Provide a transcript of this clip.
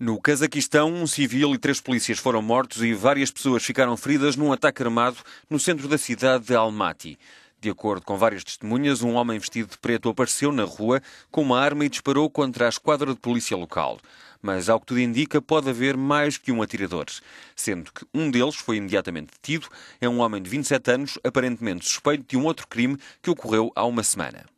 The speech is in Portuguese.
No Cazaquistão, um civil e três polícias foram mortos e várias pessoas ficaram feridas num ataque armado no centro da cidade de Almaty. De acordo com várias testemunhas, um homem vestido de preto apareceu na rua com uma arma e disparou contra a esquadra de polícia local. Mas, ao que tudo indica, pode haver mais que um atirador. Sendo que um deles foi imediatamente detido, é um homem de 27 anos, aparentemente suspeito de um outro crime que ocorreu há uma semana.